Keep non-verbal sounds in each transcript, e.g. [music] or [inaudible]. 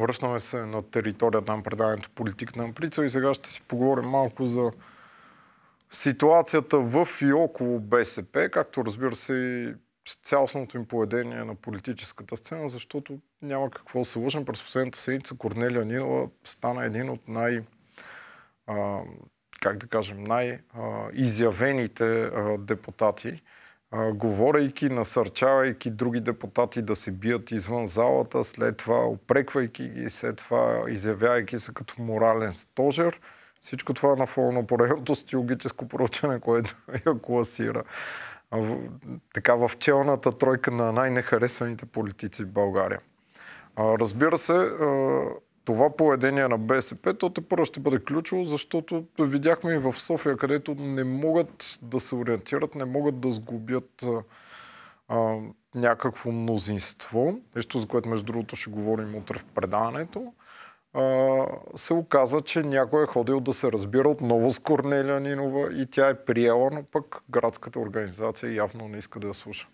Връщаме се на територията на предаването политик на Амприца и сега ще си поговорим малко за ситуацията в и около БСП, както разбира се и цялостното им поведение на политическата сцена, защото няма какво да се лъжим. През последната седмица Корнелия Нинова стана един от най- а, как да кажем, най-изявените депутати говорейки, насърчавайки други депутати да се бият извън залата, след това опреквайки ги, след това изявявайки се като морален стожер. Всичко това е на фона на поредното стилогическо проучване, което [laughs] я класира. в, така в челната тройка на най-нехаресваните политици в България. А, разбира се, това поведение на БСП, то те първо ще бъде ключово, защото видяхме и в София, където не могат да се ориентират, не могат да сгубят а, някакво мнозинство, нещо за което между другото ще говорим утре в предаването, а, се оказа, че някой е ходил да се разбира отново с Корнелия Нинова и тя е приела, но пък градската организация явно не иска да я слуша.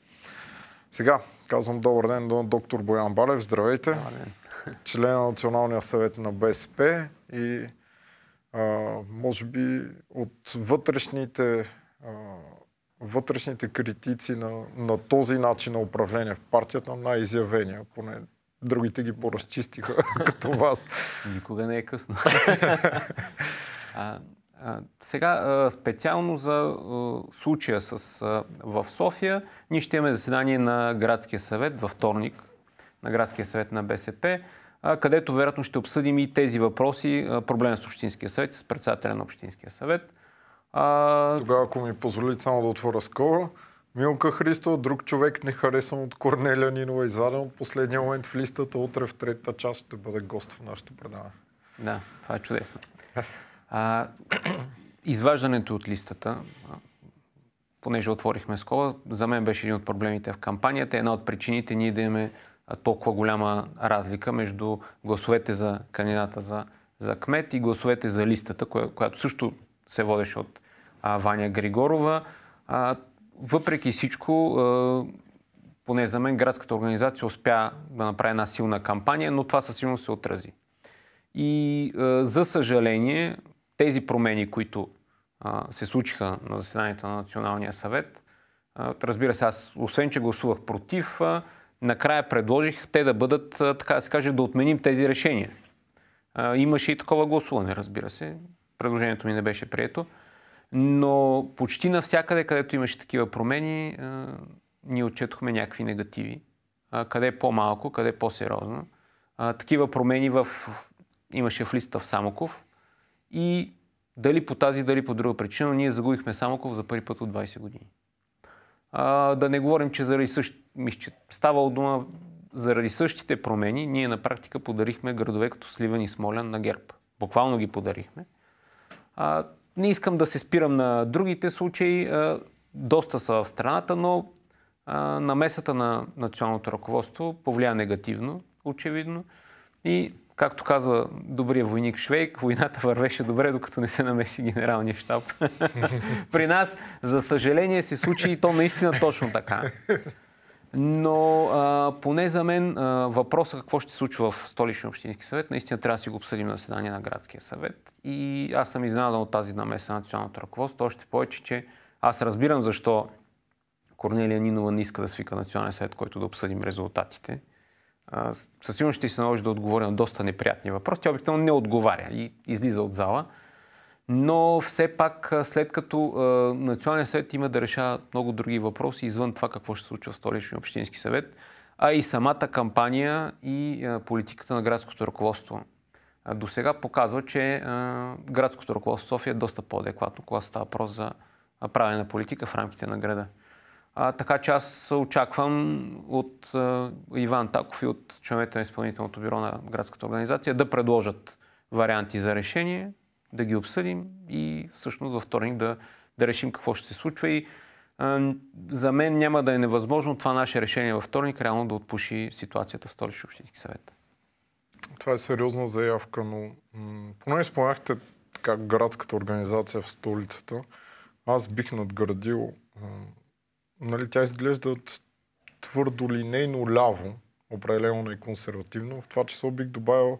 Сега казвам добър ден до доктор Боян Балев. Здравейте. Добър член на Националния съвет на БСП и а, може би от вътрешните, а, вътрешните критици на, на този начин на управление в партията най-изявения, поне другите ги поразчистиха [laughs] като вас. Никога не е късно. а, а, сега а, специално за случая с, в София, ние ще имаме заседание на градския съвет във вторник, на Градския съвет на БСП, където вероятно ще обсъдим и тези въпроси, проблема с Общинския съвет, с председателя на Общинския съвет. Тогава, ако ми позволите само да отворя скоро, Милка Христо, друг човек не харесвам от Корнелия Нинова, изваден от последния момент в листата, утре в третата част ще бъде гост в нашото предаване. Да, това е чудесно. А, изваждането от листата, понеже отворихме скоро, за мен беше един от проблемите в кампанията, една от причините ние да имаме толкова голяма разлика между гласовете за кандидата за, за кмет и гласовете за листата, коя, която също се водеше от а, Ваня Григорова. А, въпреки всичко, а, поне за мен, градската организация успя да направи една силна кампания, но това със сигурност се отрази. И а, за съжаление, тези промени, които а, се случиха на заседанието на Националния съвет, а, разбира се, аз, освен че гласувах против, а, накрая предложих те да бъдат, така да се каже, да отменим тези решения. Имаше и такова гласуване, разбира се. Предложението ми не беше прието. Но почти навсякъде, където имаше такива промени, ние отчетохме някакви негативи. Къде е по-малко, къде е по-сериозно. Такива промени в... имаше в листа в Самоков. И дали по тази, дали по друга причина, ние загубихме Самоков за първи път от 20 години. А, да не говорим, че заради същ... става дума заради същите промени, ние на практика подарихме градове като Сливен и Смолян на ГЕРБ. Буквално ги подарихме. А, не искам да се спирам на другите случаи. А, доста са в страната, но а, намесата на националното ръководство повлия негативно, очевидно. И Както казва добрия войник Швейк, войната вървеше добре, докато не се намеси генералния щаб. [laughs] При нас, за съжаление, се случи и то наистина точно така. Но а, поне за мен а, въпроса какво ще се случва в столичния общински съвет, наистина трябва да си го обсъдим на седание на градския съвет. И аз съм изненадан от тази намеса на националното ръководство, още повече, че аз разбирам защо Корнелия Нинова не иска да свика национален съвет, който да обсъдим резултатите със сигурност ще се наложи да отговоря на доста неприятни въпроси. Тя обикновено не отговаря и излиза от зала. Но все пак, след като а, съвет има да решава много други въпроси, извън това какво ще се случва в столичния общински съвет, а и самата кампания и а, политиката на градското ръководство до сега показва, че а, градското ръководство в София е доста по-адекватно, когато става въпрос за правене на политика в рамките на града. А, така че аз очаквам от а, Иван Таков и от членовете на изпълнителното бюро на градската организация да предложат варианти за решение, да ги обсъдим и всъщност във вторник да, да решим какво ще се случва. И а, за мен няма да е невъзможно това наше решение във вторник реално да отпуши ситуацията в столич общински съвет. Това е сериозна заявка, но м- поне споменахте така градската организация в столицата. Аз бих надградил нали, тя изглежда твърдо линейно ляво, определено и консервативно. В това число бих добавил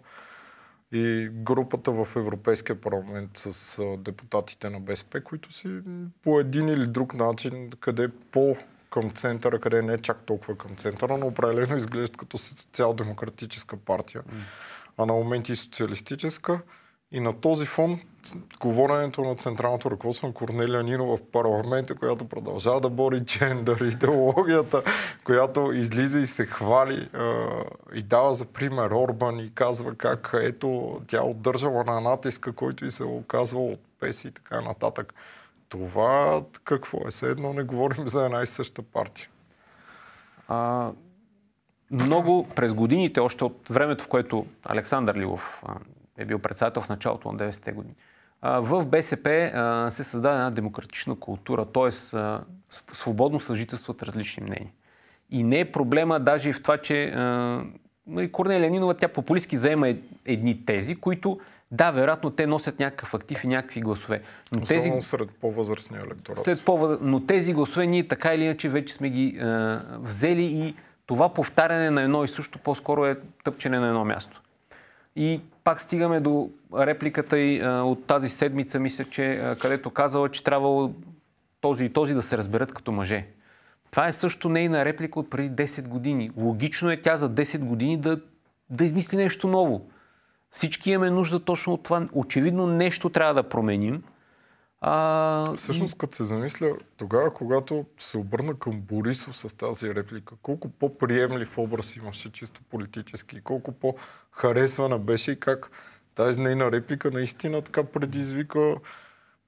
и групата в Европейския парламент с депутатите на БСП, които си по един или друг начин, къде по към центъра, къде не е чак толкова към центъра, но определено изглеждат като социал-демократическа партия, mm. а на моменти и социалистическа. И на този фон говоренето на централното ръководство на Корнелия Нинова в парламента, която продължава да бори джендър, идеологията, която излиза и се хвали е, и дава за пример Орбан и казва как ето тя отдържала на натиска, който и се е оказва от ПЕС и така нататък. Това какво е? Все едно не говорим за една и съща партия. А, много през годините, още от времето, в което Александър Лилов е бил председател в началото на 90-те години. В БСП се създаде една демократична култура, т.е. свободно съжителстват различни мнения. И не е проблема даже и в това, че и Корнелия Нинова, тя популистски заема едни тези, които да, вероятно те носят някакъв актив и някакви гласове. Но Особено тези... сред по-възрастния електорат. След по Но тези гласове ние така или иначе вече сме ги е, взели и това повтаряне на едно и също по-скоро е тъпчене на едно място. И пак стигаме до репликата и а, от тази седмица, мисля, че а, където казала, че трябвало този и този да се разберат като мъже. Това е също нейна реплика от преди 10 години. Логично е тя за 10 години да, да измисли нещо ново. Всички имаме нужда точно от това. Очевидно нещо трябва да променим – а... Всъщност, като се замисля, тогава, когато се обърна към Борисов с тази реплика, колко по-приемлив образ имаше чисто политически, колко по-харесвана беше и как тази нейна реплика наистина така предизвика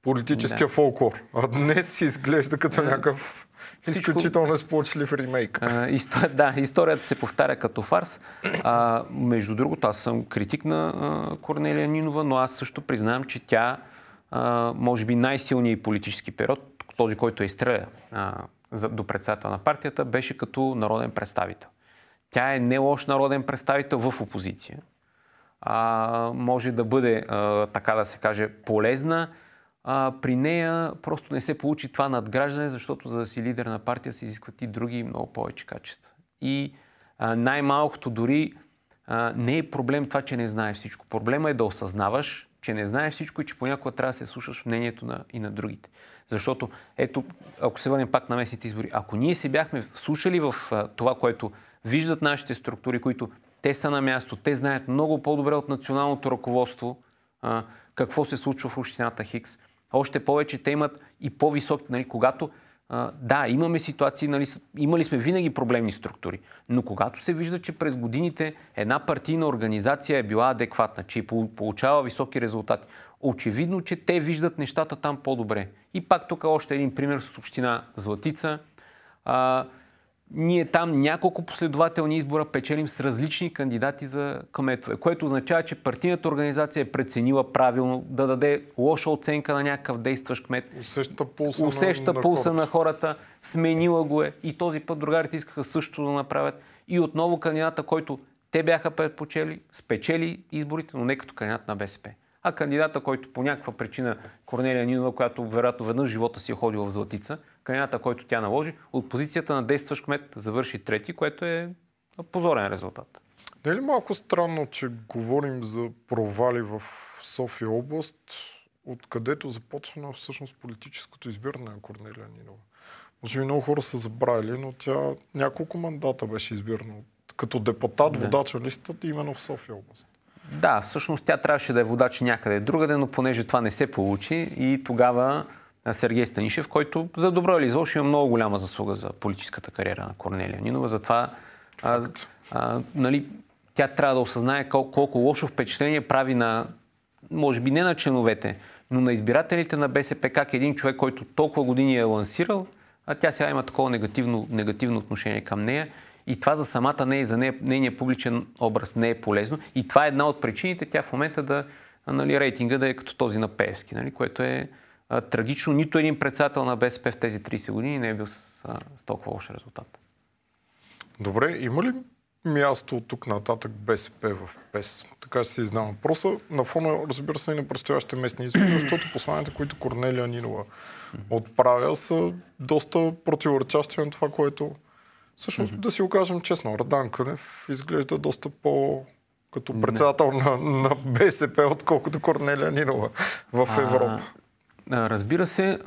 политическия да. фолклор. А днес изглежда като някакъв всичко... изключително сполучлив ремейк. А, истор... да, историята се повтаря като фарс. А, между другото, аз съм критик на а, Корнелия Нинова, но аз също признавам, че тя а, може би най-силният политически период, този, който е изстреля до председател на партията, беше като народен представител. Тя е не лош народен представител в опозиция. А, може да бъде, а, така да се каже, полезна. А, при нея просто не се получи това надграждане, защото за да си лидер на партия се изискват и други много повече качества. И а, най-малкото дори а, не е проблем това, че не знаеш всичко. Проблема е да осъзнаваш, че не знаеш всичко и че понякога трябва да се слушаш мнението на, и на другите. Защото, ето, ако се върнем пак на местните избори, ако ние се бяхме слушали в а, това, което виждат нашите структури, които те са на място, те знаят много по-добре от националното ръководство а, какво се случва в общината Хикс. Още повече те имат и по-високи, нали, когато да, имаме ситуации, нали, имали сме винаги проблемни структури, но когато се вижда, че през годините една партийна организация е била адекватна, че е получава високи резултати, очевидно, че те виждат нещата там по-добре. И пак тук е още един пример с община Златица. А, ние там няколко последователни избора печелим с различни кандидати за кметове, което означава, че партийната организация е преценила правилно да даде лоша оценка на някакъв действащ кмет. Усеща пулса, усеща на, пулса на, хората. на хората, сменила го е и този път другарите искаха също да направят. И отново кандидата, който те бяха предпочели, спечели изборите, но не като кандидат на БСП. А кандидата, който по някаква причина Корнелия Нинова, която вероятно веднъж живота си е ходила в Златица, кандидата, който тя наложи, от позицията на действащ кмет завърши трети, което е позорен резултат. Не е ли малко странно, че говорим за провали в София област, откъдето започна всъщност политическото избиране на Корнелия Нинова? Може би много хора са забравили, но тя няколко мандата беше избирана като депутат, да. водача листата именно в София област. Да, всъщност тя трябваше да е водач някъде другаде, но понеже това не се получи и тогава Сергей Станишев, който за добро или зло има много голяма заслуга за политическата кариера на Корнелия Нинова. Затова а, а, нали, тя трябва да осъзнае колко, колко лошо впечатление прави на, може би не на членовете, но на избирателите на БСП, как един човек, който толкова години е лансирал, а тя сега има такова негативно, негативно отношение към нея. И това за самата нея и за нея, нейния публичен образ не е полезно. И това е една от причините тя в момента да, нали, рейтинга да е като този на Певски, нали, което е трагично нито един председател на БСП в тези 30 години не е бил с, а, с толкова лош резултат. Добре, има ли място от тук нататък БСП в ПЕС? Така ще си знам въпроса. На фона, разбира се, и на предстоящите местни избори, защото посланията, които Корнелия Нинова отправя, са доста противоречащи на това, което... Всъщност, да си окажем честно, Радан Кънев изглежда доста по като председател на, на БСП, отколкото Корнелия Нинова в Европа разбира се,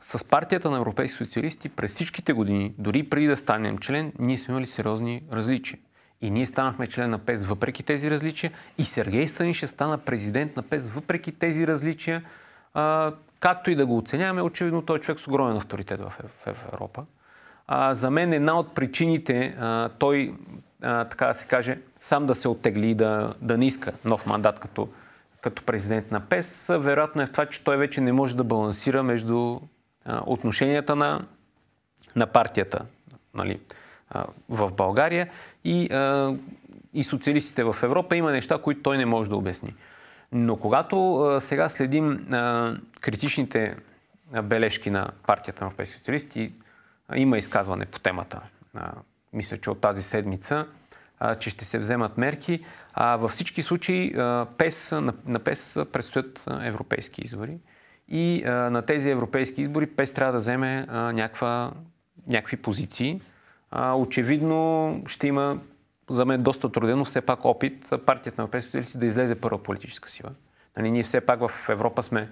с партията на европейски социалисти през всичките години, дори преди да станем член, ние сме имали сериозни различия. И ние станахме член на ПЕС въпреки тези различия. И Сергей Станишев стана президент на ПЕС въпреки тези различия. А, както и да го оценяваме, очевидно той е човек с огромен авторитет в, в Европа. А, за мен една от причините а, той, а, така да се каже, сам да се оттегли и да, да не иска нов мандат като като президент на ПЕС, вероятно е в това, че той вече не може да балансира между отношенията на, на партията нали, в България и, и социалистите в Европа. Има неща, които той не може да обясни. Но когато сега следим критичните бележки на партията на Европейски социалисти, има изказване по темата. Мисля, че от тази седмица че ще се вземат мерки. А във всички случаи ПЕС, на, ПЕС предстоят европейски избори. И на тези европейски избори ПЕС трябва да вземе някаква, някакви позиции. очевидно ще има за мен доста трудено, все пак опит партията на ПЕС да излезе първа политическа сила. Нали, ние все пак в Европа сме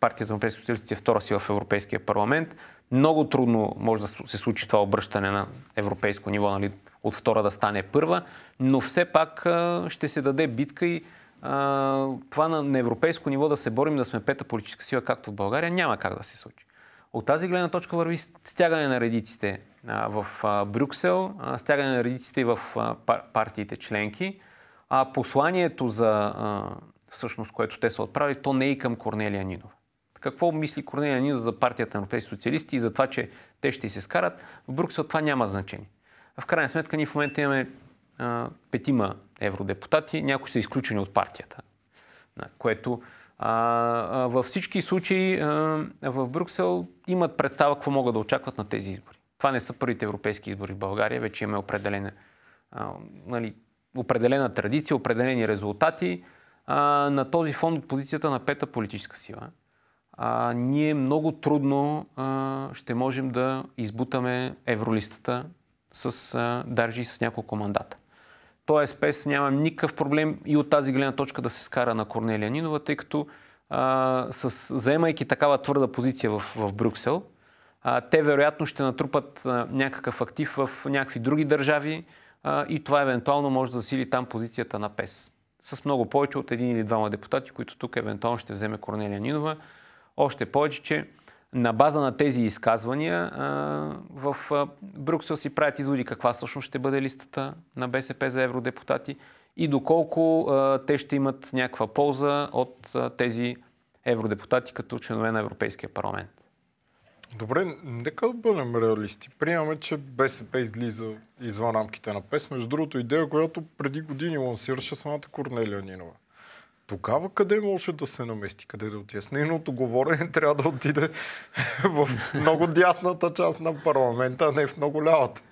партия за европейски социалисти е втора сила в Европейския парламент. Много трудно може да се случи това обръщане на европейско ниво, нали, от втора да стане първа, но все пак ще се даде битка и това на, европейско ниво да се борим да сме пета политическа сила, както в България, няма как да се случи. От тази гледна точка върви стягане на редиците в Брюксел, стягане на редиците и в партиите членки. А посланието за всъщност, което те са отправили, то не е и към Корнелия Нинова какво мисли Корнелия Нидо за партията на европейски социалисти и за това, че те ще се скарат. В Брюксел това няма значение. В крайна сметка ние в момента имаме а, петима евродепутати, някои са изключени от партията. Което а, а, във всички случаи а, в Брюксел имат представа какво могат да очакват на тези избори. Това не са първите европейски избори в България, вече имаме определена, а, нали, определена традиция, определени резултати. А, на този фонд от позицията на пета политическа сила а, ние много трудно а, ще можем да избутаме евролистата с, а, даже и с няколко мандата. Тоест, пес няма никакъв проблем и от тази гледна точка да се скара на Корнелия Нинова, тъй като а, с, заемайки такава твърда позиция в, в Брюксел, а, те вероятно ще натрупат а, някакъв актив в някакви други държави а, и това евентуално може да засили там позицията на ПЕС. С много повече от един или двама депутати, които тук евентуално ще вземе Корнелия Нинова. Още повече, че на база на тези изказвания в Брюксел си правят изводи каква всъщност ще бъде листата на БСП за евродепутати и доколко те ще имат някаква полза от тези евродепутати като членове на Европейския парламент. Добре, нека да бъдем реалисти. Приемаме, че БСП излиза извън рамките на ПЕС. Между другото, идея, която преди години лансираше самата Корнелия Нинова тогава къде може да се намести, къде да отиде? С нейното говорене [laughs] трябва да отиде в много дясната част на парламента, а не в много лявата.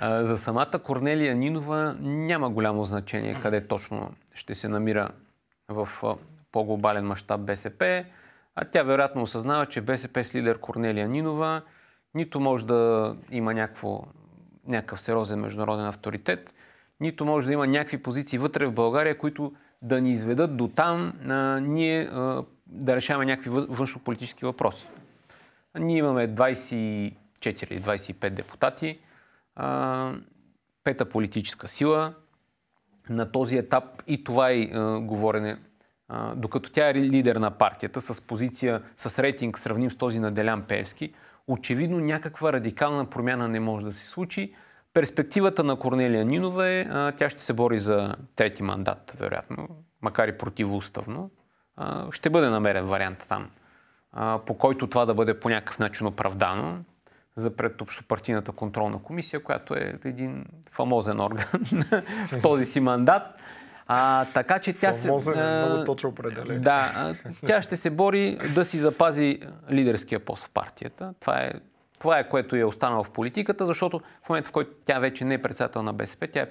За самата Корнелия Нинова няма голямо значение къде точно ще се намира в по-глобален мащаб БСП, а тя вероятно осъзнава, че БСП с лидер Корнелия Нинова нито може да има някакво, някакъв сериозен международен авторитет, нито може да има някакви позиции вътре в България, които да ни изведат до там а, ние а, да решаваме някакви външнополитически въпроси. Ние имаме 24 или 25 депутати, а, пета политическа сила. На този етап и това е а, говорене, а, докато тя е лидер на партията с позиция, с рейтинг сравним с този на Делян Певски, очевидно някаква радикална промяна не може да се случи. Перспективата на Корнелия Нинова е, а, тя ще се бори за трети мандат, вероятно, макар и противоуставно. А, ще бъде намерен вариант там, а, по който това да бъде по някакъв начин оправдано за пред общопартийната контролна комисия, която е един фамозен орган [laughs] в този си мандат. А, така че тя Фамозен се... Е много точно Да, тя ще се бори да си запази лидерския пост в партията. Това е това е което е останало в политиката, защото в момента, в който тя вече не е председател на БСП, тя е,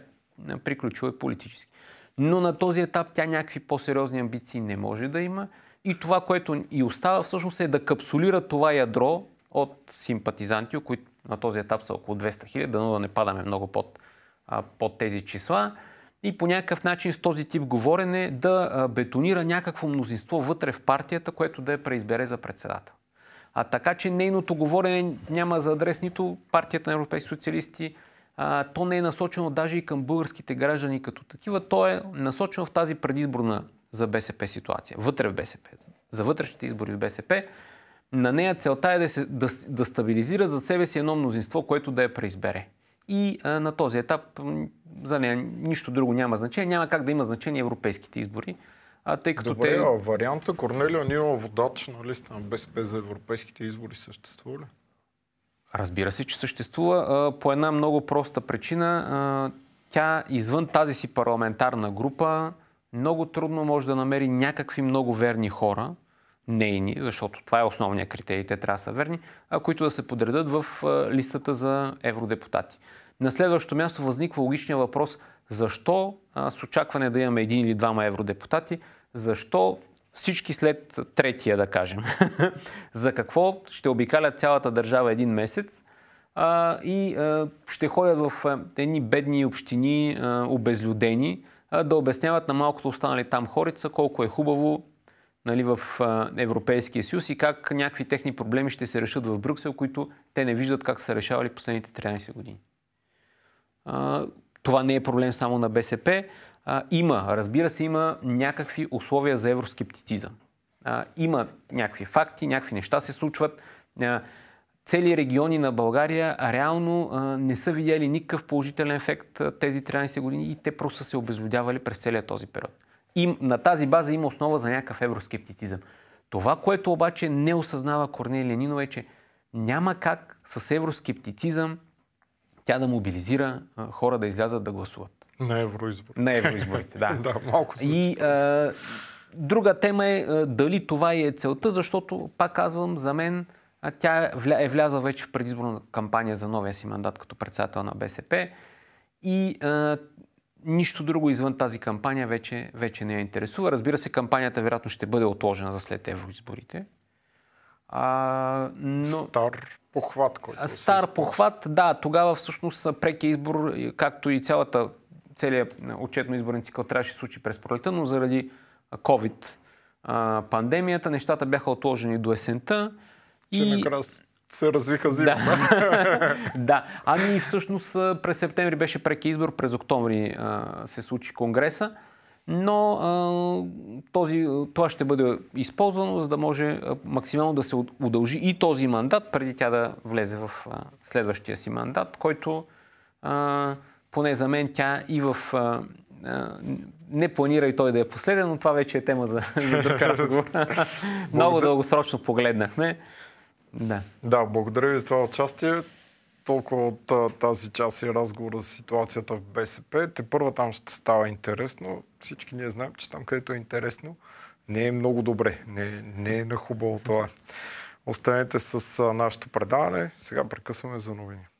е приключила политически. Но на този етап тя някакви по-сериозни амбиции не може да има. И това, което и остава всъщност е да капсулира това ядро от симпатизанти, които на този етап са около 200 хиляди, да, да не падаме много под, под тези числа. И по някакъв начин с този тип говорене да бетонира някакво мнозинство вътре в партията, което да я преизбере за председател. А така че нейното говорене няма за адрес нито партията на европейски социалисти, а, то не е насочено даже и към българските граждани като такива. То е насочено в тази предизборна за БСП ситуация, вътре в БСП, за вътрешните избори в БСП. На нея целта е да, се, да, да стабилизира за себе си едно мнозинство, което да я преизбере. И а, на този етап за нея нищо друго няма значение. Няма как да има значение европейските избори а, тъй като Добре, те... а варианта Корнелия Нинова водач на листа на БСП за европейските избори съществува ли? Разбира се, че съществува по една много проста причина. тя извън тази си парламентарна група много трудно може да намери някакви много верни хора, нейни, защото това е основният критерий, те трябва да са верни, а, които да се подредат в листата за евродепутати. На следващото място възниква логичния въпрос – защо а, с очакване да имаме един или двама евродепутати, защо всички след третия, да кажем. [laughs] За какво ще обикалят цялата държава един месец а, и а, ще ходят в а, едни бедни общини, а, обезлюдени, а, да обясняват на малкото останали там хорица колко е хубаво нали, в а, Европейския съюз и как някакви техни проблеми ще се решат в Брюксел, които те не виждат как са решавали последните 13 години. А, това не е проблем само на БСП. А, има, разбира се, има някакви условия за евроскептицизъм. А, има някакви факти, някакви неща се случват. А, цели региони на България реално а, не са видяли никакъв положителен ефект а, тези 13 години и те просто са се обезлюдявали през целия този период. И на тази база има основа за някакъв евроскептицизъм. Това, което обаче не осъзнава Корнелия Нинова е, че няма как с евроскептицизъм тя да мобилизира хора да излязат да гласуват. На евроизборите. На евроизборите, да. [laughs] да, малко И а, друга тема е дали това е целта, защото, пак казвам, за мен тя е влязла вече в предизборна кампания за новия си мандат като председател на БСП и а, нищо друго извън тази кампания вече, вече не я интересува. Разбира се, кампанията вероятно ще бъде отложена за след евроизборите, а, но... Стар похват, който Стар похват, да. Тогава всъщност прекия избор, както и цялата, целият е, отчетно-изборен цикъл трябваше да се случи през пролета, но заради COVID пандемията нещата бяха отложени до есента. Че и... накрая се развиха зимата. Да. [laughs] да. Ами всъщност през септември беше преки избор, през октомври а, се случи конгреса но а, този, това ще бъде използвано, за да може максимално да се удължи и този мандат, преди тя да влезе в а, следващия си мандат, който а, поне за мен тя и в... А, не планира и той да е последен, но това вече е тема за, [laughs] за друг разговор. [laughs] Много дългосрочно погледнахме. Да. да, благодаря ви за това участие. Толкова от тази част и разговора за ситуацията в БСП. Те първа там ще става интересно всички ние знаем, че там, където е интересно, не е много добре. Не, не е на хубаво това. Останете с нашето предаване. Сега прекъсваме за новини.